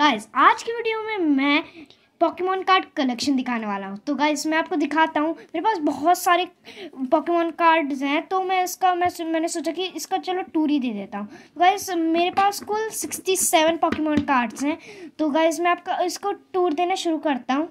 guys आज की video में मैं पॉकीमोन कार्ड कलेक्शन दिखाने वाला हूँ तो गाइस मैं आपको दिखाता हूँ मेरे पास बहुत सारे पॉकीमोन कार्ड्स हैं तो मैं इसका मैं मैंने सोचा कि इसका चलो टूर ही दे देता हूँ तो गाइस मेरे पास कुल सिक्सटी सेवन पॉकीमोन कार्ड्स हैं तो गाइस मैं आपका इसको टूर देना शुरू करता हूँ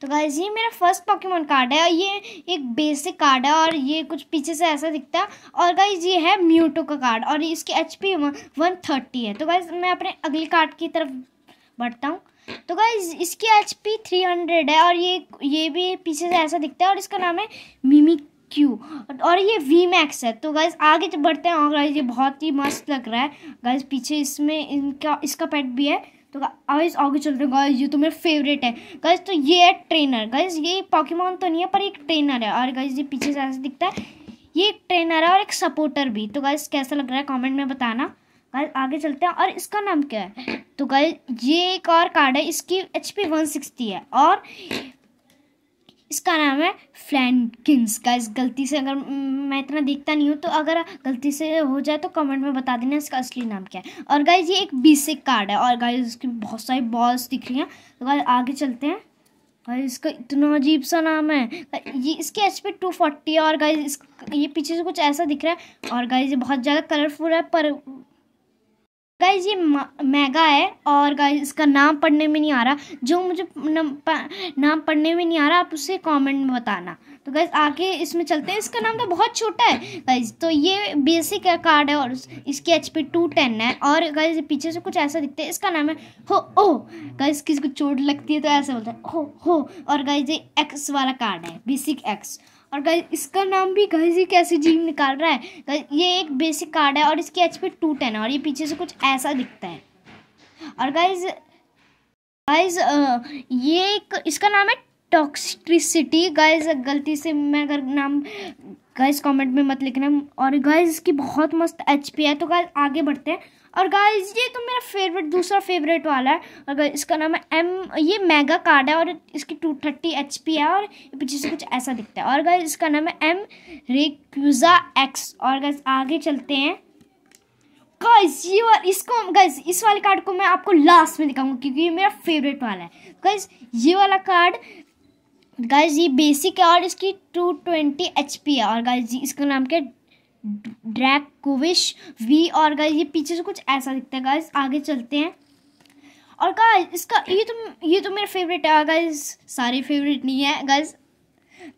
तो गाइज ये मेरा फर्स्ट पॉकीमोन कार्ड है और ये एक बेसिक कार्ड है और ये कुछ पीछे से ऐसा दिखता है और गाइज ये है म्यूटो का कार्ड और इसकी एच पी वन थर्टी है तो गाइज मैं अपने अगले कार्ड की तरफ बढ़ता हूँ तो गाइज इसकी एच पी थ्री हंड्रेड है और ये ये भी पीछे से ऐसा दिखता है और इसका नाम है मिमी क्यू और ये वी मैक्स है तो गाइज आगे बढ़ते हैं और गाइज ये बहुत ही मस्त लग रहा है गाइज पीछे इसमें इनका इसका पेट भी है तो गाइस आगे चल रहे गाइस ये तो मेरा फेवरेट है गाइस तो ये है ट्रेनर गाइस ये पॉकीमॉन तो नहीं है पर एक ट्रेनर है और गाइस ये पीछे से ऐसे दिखता है ये एक ट्रेनर है और एक सपोर्टर भी तो गाइस कैसा लग रहा है कमेंट में बताना गाइस आगे चलते हैं और इसका नाम क्या है तो गाइस ये एक और कार्ड है इसकी एच पी वन सिक्सटी है और इसका नाम है फ्लैनकिंस का इस गलती से अगर मैं इतना देखता नहीं हूँ तो अगर गलती से हो जाए तो कमेंट में बता देना इसका असली नाम क्या है और गाइज ये एक बेसिक कार्ड है और गाइज इसकी बहुत सारी बॉल्स दिख रही हैं तो गाय आगे चलते हैं और इसका इतना अजीब सा नाम है ये इसके एच पी टू फोर्टी है और इस ये पीछे से कुछ ऐसा दिख रहा है और गाय ये बहुत ज़्यादा कलरफुल है पर गाइज ये मैगा है और गाइज इसका नाम पढ़ने में नहीं आ रहा जो मुझे नाम पढ़ने में नहीं आ रहा आप उसे कमेंट में बताना तो गाइज आगे इसमें चलते हैं इसका नाम तो बहुत छोटा है गाइज तो ये बेसिक कार्ड है और इसकी एच पी टू टेन है और गाइज पीछे से कुछ ऐसा दिखता है इसका नाम है हो ओ गाइज किसी को चोट लगती है तो ऐसा बोलता है हो हो और गाइज ये एक्स वाला कार्ड है बेसिक एक्स और गाइज इसका नाम भी गाइज ही कैसे जीव निकाल रहा है ये एक बेसिक कार्ड है और इसकी एच पी टू टेन है और ये पीछे से कुछ ऐसा दिखता है और गाइज गाइज ये एक इसका नाम है टॉक्सिट्रिसिटी गाइज गलती से मैं अगर नाम गाइस कमेंट में मत लिखना और गाइस इसकी बहुत मस्त एच पी है तो गाइस आगे बढ़ते हैं और गाइस ये तो मेरा फेवरेट दूसरा फेवरेट वाला है और गाइस इसका नाम है एम ये मेगा कार्ड है और इसकी टू थर्टी एच पी है और पीछे से कुछ ऐसा दिखता है और गाइस इसका नाम है एम रेक्यूज़ा एक्स और गाइस आगे चलते हैं गाइस ये वाला इसको गाइस इस वाले कार्ड को मैं आपको लास्ट में दिखाऊंगा क्योंकि ये मेरा फेवरेट वाला है गाइस ये वाला कार्ड गाइज ये बेसिक है और इसकी 220 ट्वेंटी एच पी है और जी इसका नाम क्या ड्रैक कोविश वी और गाइज ये पीछे से कुछ ऐसा दिखता है गाइज आगे चलते हैं और गाइज इसका ये तो ये तो मेरा फेवरेट है गाइज सारे फेवरेट नहीं है गाइज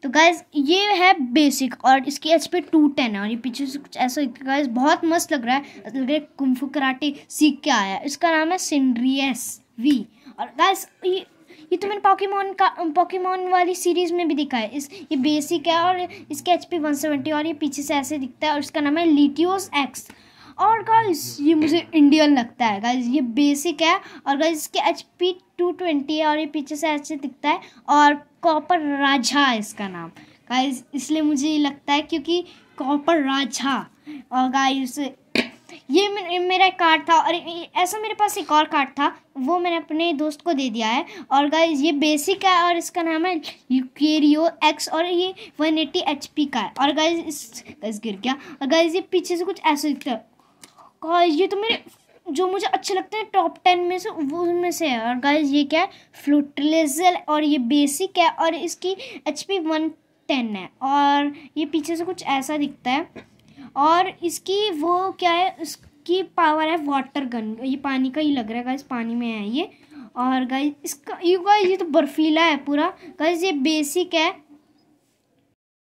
तो गाइज ये है बेसिक और इसकी एच पी टू टेन है और ये पीछे से कुछ ऐसा दिखता है गाइज बहुत मस्त लग रहा है लग रहा है कुम्फू कराटे सीख के आया है इसका नाम है सिंड्रियस वी और गाइज ये ये तो मैंने पॉकीमोन का पॉकीमोन वाली सीरीज़ में भी दिखा है इस ये बेसिक है और इसके एच पी वन सेवेंटी और ये पीछे से ऐसे दिखता है और इसका नाम है लिटियोस एक्स और गाइस ये मुझे इंडियन लगता है गाइस ये बेसिक है और गाइस इसके एच पी टू ट्वेंटी है और ये पीछे से ऐसे दिखता है और कॉपर राझा है इसका नाम गाइस इसलिए मुझे ये लगता है क्योंकि कॉपर राजा और गाइस ये मेरा एक कार्ड था और ऐसा मेरे पास एक और कार्ड था वो मैंने अपने दोस्त को दे दिया है और गाइज ये बेसिक है और इसका नाम है यूकेरियो एक्स और ये वन एटी एच पी का है और गाइज इस गाइज गिर गया और गाइज ये पीछे से कुछ ऐसा दिखता है गाइज ये तो मेरे जो मुझे अच्छे लगते हैं टॉप टेन में से वो उनमें से है और गाइज ये क्या है फ्लूटलेजल और ये बेसिक है और इसकी एच पी वन टेन है और ये पीछे से कुछ ऐसा दिखता है और इसकी वो क्या है उसकी पावर है वाटर गन ये पानी का ही लग रहा है गाइस पानी में है ये और गाइस इसका यू गाइस ये तो बर्फीला है पूरा गाइस ये बेसिक है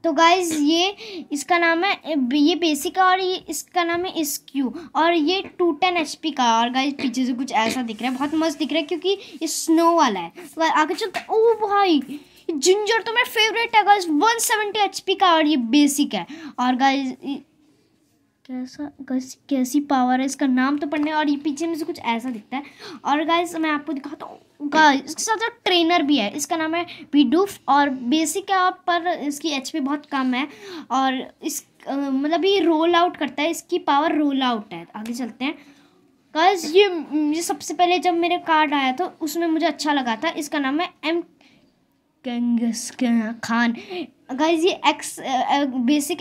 तो गाइज ये इसका नाम है ये बेसिक है और ये इसका नाम है इसक्यू और ये टू टेन एच पी का और गाइज पीछे से कुछ ऐसा दिख रहा है बहुत मस्त दिख रहा है क्योंकि ये स्नो वाला है तो आगे चलते ओ भाई जिंजर तो मेरा फेवरेट है guys one seventy H P का और ये बेसिक है और गाइज कैसा कैसी कैसी पावर है इसका नाम तो पढ़ने और ये पीछे में से कुछ ऐसा दिखता है और गाइस मैं आपको दिखाता हूँ गाइस इसके साथ साथ ट्रेनर भी है इसका नाम है बीडूफ और बेसिक है और पर इसकी एच बहुत कम है और इस मतलब ये रोल आउट करता है इसकी पावर रोल आउट है आगे चलते हैं गाइस ये ये सबसे पहले जब मेरे कार्ड आया था तो उसमें मुझे अच्छा लगा था इसका नाम है एम कंगस खान गाइज ये एक्स बेसिक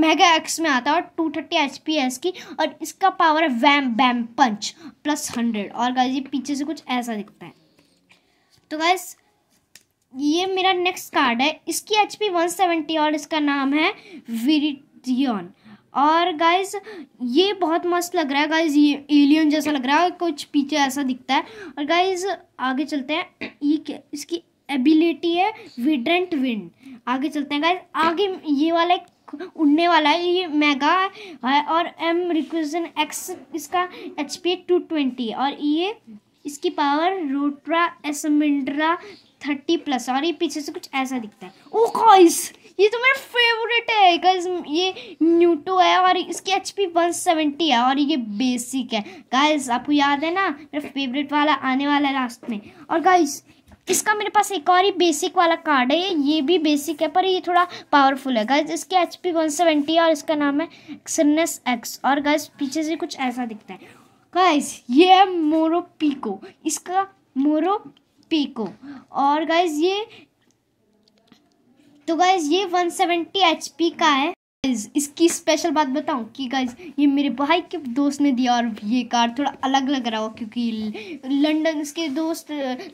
मेगा एक्स में आता है और टू थर्टी एच पी है की और इसका पावर है wham bam punch plus hundred और गाइज ये पीछे से कुछ ऐसा दिखता है तो गाइज ये मेरा नेक्स्ट कार्ड है इसकी एच पी वन सेवेंटी और इसका नाम है विरिडियन और गाइज ये बहुत मस्त लग रहा है गाइज ये एलियन जैसा लग रहा है कुछ पीछे ऐसा दिखता है और गाइज आगे चलते हैं ये इसकी एबिलिटी है विड्रेंट विंड आगे चलते हैं गाइस आगे ये वाला एक उड़ने वाला है ये मेगा है और एम रिक्वेजन एक्स इसका एच पी टू ट्वेंटी और ये इसकी पावर रोट्रा एसमिंड्रा थर्टी प्लस और ये पीछे से कुछ ऐसा दिखता है ओ oh, गाइस ये तो मेरा फेवरेट है गाइस ये न्यूटो है और इसकी एच पी वन सेवेंटी है और ये बेसिक है गाइज आपको याद है ना मेरा फेवरेट वाला आने वाला है लास्ट में और गाइज इसका मेरे पास एक और ही बेसिक वाला कार्ड है ये भी बेसिक है पर ये थोड़ा पावरफुल है गाइज इसके एच पी वन सेवेंटी है और इसका नाम है एक्सनेस एक्स और गाइज पीछे से कुछ ऐसा दिखता है गाइज ये है मोरो पीको इसका मोरो पीको और गाइज ये तो गाइज ये वन एच पी का है गाइज इसकी स्पेशल बात बताऊं कि गाइज ये मेरे भाई के दोस्त ने दिया और ये कार थोड़ा अलग लग रहा हो क्योंकि लंदन उसके दोस्त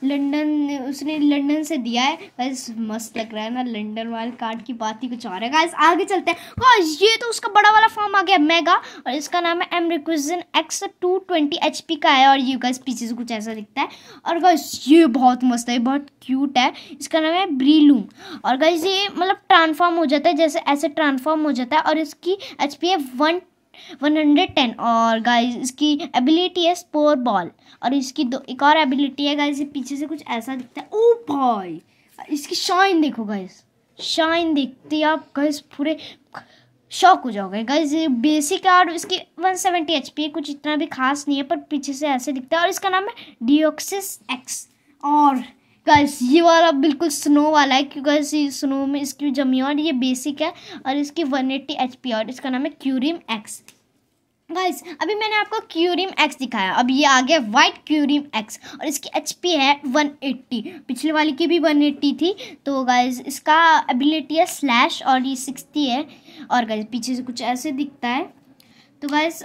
लंदन उसने लंदन से दिया है गाइज मस्त लग रहा है ना लंदन वाले कार्ड की बात ही कुछ और है गाइज आगे चलते हैं गाइज ये तो उसका बड़ा वाला फॉर्म आ गया मेगा और इसका नाम है M Rayquaza EX two twenty H P का है और ये गाइज पीछे से कुछ ऐसा दिखता है और गाइज ये बहुत मस्त है बहुत क्यूट है इसका नाम है ब्रीलूम और गाइज ये मतलब ट्रांसफॉर्म हो जाता है जैसे ऐसे ट्रांसफॉर्म हो जाता है और इसकी एच पी है वन वन हंड्रेड टेन और गाइज इसकी एबिलिटी है स्पोर बॉल और इसकी दो एक और एबिलिटी है गाइज पीछे से कुछ ऐसा दिखता है ओ oh बॉय इसकी शाइन देखो गाइज शाइन देखते आप गाइज पूरे शॉक हो जाओगे गाइज बेसिक है और इसकी वन सेवेंटी एच पी है कुछ इतना भी खास नहीं है पर पीछे से ऐसे दिखता है और इसका नाम है डिओक्सिस एक्स और गाइस ये वाला बिल्कुल स्नो वाला है क्योंकि स्नो में इसकी जमी और ये बेसिक है और इसकी वन एट्टी एच पी और इसका नाम है क्यूरिम एक्स गाइस अभी मैंने आपको क्यूरिम एक्स दिखाया अब ये आ गया वाइट क्यूरिम एक्स और इसकी एचपी है 180 पिछले वाली की भी 180 थी तो गाइस इसका एबिलिटी है स्लैश और ये 60 है और गाइस पीछे से कुछ ऐसे दिखता है तो गाइस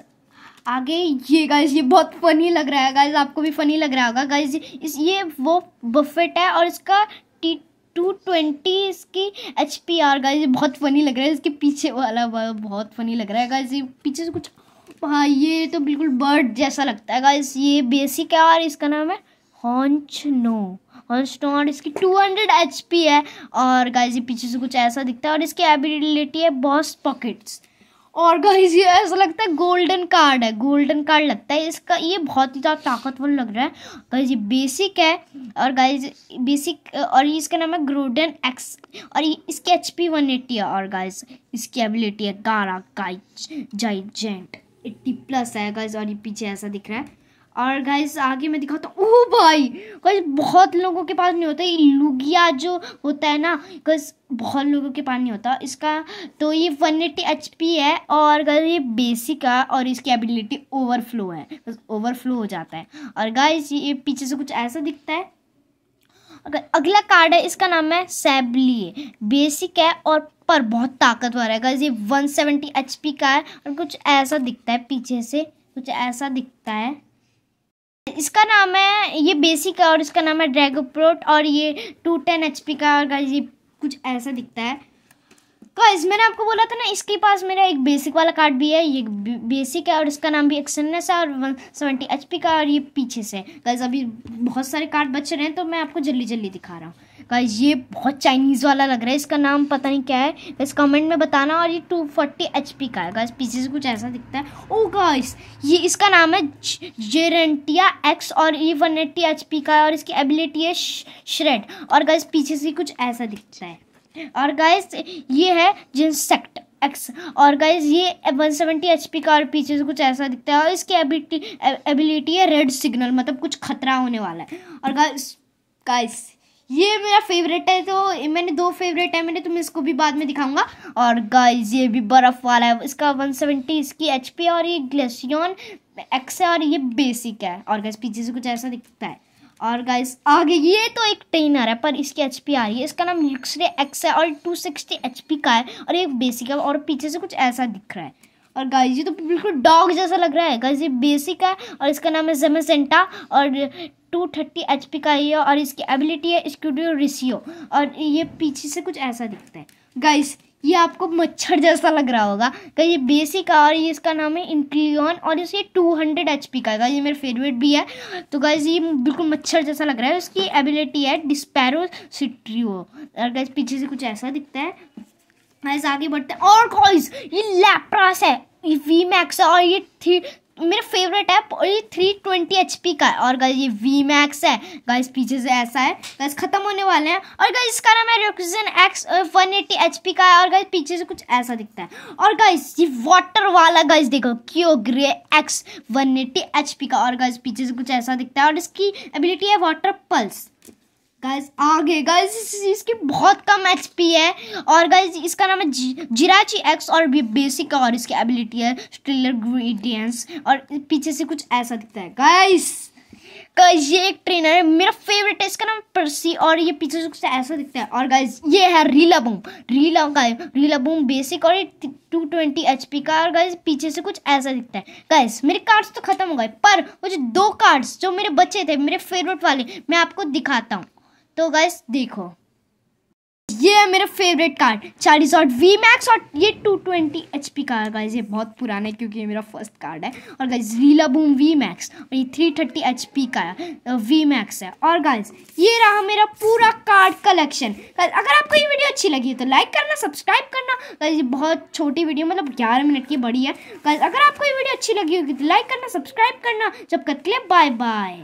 आगे ये गाइज ये बहुत फनी लग रहा है गाइज आपको भी फनी लग रहा होगा गाइज इस ये वो बफेट है और इसका टी टू ट्वेंटी इसकी एच पी आर गाइज बहुत फ़नी लग रहा है इसके पीछे वाला बहुत फ़नी लग रहा है गाइज ये पीछे से कुछ हाँ ये तो बिल्कुल बर्ड जैसा लगता है गाइज ये बेसिक है और इसका नाम है हॉन्च नो हॉन्च नो और इसकी टू हंड्रेड एच पी है और गाइज ये पीछे से कुछ ऐसा दिखता है और इसकी एबिलिटी है बॉस पॉकेट्स और गाइज ये ऐसा लगता है गोल्डन कार्ड है गोल्डन कार्ड लगता है इसका ये बहुत ही ज़्यादा ताकतवर लग रहा है गाइज ये बेसिक है और गाइज बेसिक और इसका नाम है ग्रोडन एक्स और ये इसकी एच पी वन एट्टी है और गाइज इसकी एबिलिटी है गारा गाइज जाइजेंट एट्टी प्लस है गाइज और ये पीछे ऐसा दिख रहा है और गाइस आगे मैं दिखाता हूँ ओह भाई गाइस बहुत लोगों के पास नहीं होता ये लुगिया जो होता है ना गाइस बहुत लोगों के पास नहीं होता इसका तो ये वन एट्टी एच पी है और गाइस ये बेसिक है और इसकी एबिलिटी ओवरफ्लो है बस ओवरफ्लो हो जाता है और गाइस ये पीछे से कुछ ऐसा दिखता है अगर अगला कार्ड है इसका नाम है सैबली बेसिक है और पर बहुत ताकतवर है गाइस ये 170 पी का है और कुछ ऐसा दिखता है पीछे से कुछ ऐसा दिखता है इसका नाम है ये बेसिक है और इसका नाम है ड्रैगो प्रोट और ये टू टेन एच का और ये कुछ ऐसा दिखता है गाइस मैंने आपको बोला था ना इसके पास मेरा एक बेसिक वाला कार्ड भी है ये बेसिक है और इसका नाम भी एक्सनस है और वन सेवेंटी एच का और ये पीछे से है गाइस अभी बहुत सारे कार्ड बच रहे हैं तो मैं आपको जल्दी जल्दी दिखा रहा हूँ गाइस ये बहुत चाइनीज़ वाला लग रहा है इसका नाम पता नहीं क्या है गाइस कमेंट में बताना और ये टू फोर्टी एच का है गाइस पीछे से कुछ ऐसा दिखता है ओ oh, गाइस ये इसका नाम है जेरेंटिया एक्स और ये वन एट्टी एच का है और इसकी एबिलिटी है श्रेड और गाइस पीछे से कुछ ऐसा दिखता है और गाइस ये है जिनसेक्ट एक्स और गाइज ये 170 सेवेंटी एच पी का और पीछे से कुछ ऐसा दिखता है और इसकी एबिलिटी एबिलिटी है रेड सिग्नल मतलब कुछ खतरा होने वाला है और गाइस गाइस ये मेरा फेवरेट है तो मैंने दो फेवरेट है मैंने तुम इसको भी बाद में दिखाऊंगा और गाइस ये भी बर्फ़ वाला है इसका 170 इसकी एच पी और ये ग्लेशियन एक्स है और ये बेसिक है और गाइस पीछे से कुछ ऐसा दिखता है और गाइस आगे ये तो एक टेनर है पर इसकी एच आ रही है इसका नाम नेक्सरे एक्स है और टू सिक्सटी एच का है और एक बेसिक है और पीछे से कुछ ऐसा दिख रहा है और गाइस ये तो बिल्कुल डॉग जैसा लग रहा है गाइस ये बेसिक है और इसका नाम है जेमेसेंटा और टू थर्टी एच का ये और इसकी एबिलिटी है स्क्यूडियो रिसियो और ये पीछे से कुछ ऐसा दिखता है गाइस ये आपको मच्छर जैसा लग रहा होगा का ये बेसिक और ये इसका नाम है इंक्लियन और इसे 200 हंड्रेड एच पी का ये मेरा फेवरेट भी है तो गाइज ये बिल्कुल मच्छर जैसा लग रहा है इसकी एबिलिटी है डिस्पैरो सिट्रियो और गाइज पीछे से कुछ ऐसा दिखता है गाइज आगे बढ़ते हैं और गाइज ये लैप्रास है वी मैक्स और ये थ्री मेरा फेवरेट है और ये थ्री ट्वेंटी एच पी का है और गाइज ये वी मैक्स है गाइज पीछे से ऐसा है गाइज खत्म होने वाले हैं और गाइज इसका नाम है रेक्सन EX one eighty H P का है और गाइज पीछे से कुछ ऐसा दिखता है और गाइज ये वाटर वाला गाइज देखो क्यों ग्रे EX one eighty H P का और गाइज पीछे से कुछ ऐसा दिखता है और इसकी एबिलिटी है वाटर पल्स गाइज आगे गाइज इसकी बहुत कम एचपी है और गाइज इसका नाम है जी, जिराची एक्स और भी बेसिक और इसकी एबिलिटी है स्ट्रिलर ग्रीडियंस और पीछे से कुछ ऐसा दिखता है गाइस गाइज ये एक ट्रेनर है मेरा फेवरेट है इसका नाम परसी और ये पीछे से कुछ ऐसा दिखता है और गाइज ये है रीला बूम रीला गाय रीला बूम बेसिक और ये टू ट्वेंटी एच पी का और गाइज पीछे से कुछ ऐसा दिखता है गाइज मेरे कार्ड्स तो खत्म हो गए पर मुझे दो कार्ड्स जो मेरे बच्चे थे मेरे फेवरेट वाले मैं आपको दिखाता हूँ तो गैस देखो ये है मेरा फेवरेट कार्ड चालीस और वी मैक्स और ये 220 ट्वेंटी एच पी का है गाइज ये बहुत पुराना है क्योंकि ये मेरा फर्स्ट कार्ड है और गाइज रीला बूम वी मैक्स और ये 330 थर्टी एच पी का है वी मैक्स है और गाइज ये रहा मेरा पूरा कार्ड कलेक्शन अगर आपको ये वीडियो अच्छी लगी है तो लाइक करना सब्सक्राइब करना गाइज ये बहुत छोटी वीडियो मतलब ग्यारह मिनट की बड़ी है गाइज अगर आपको ये वीडियो अच्छी लगी होगी तो लाइक करना सब्सक्राइब करना जब कत के लिए बाय बाय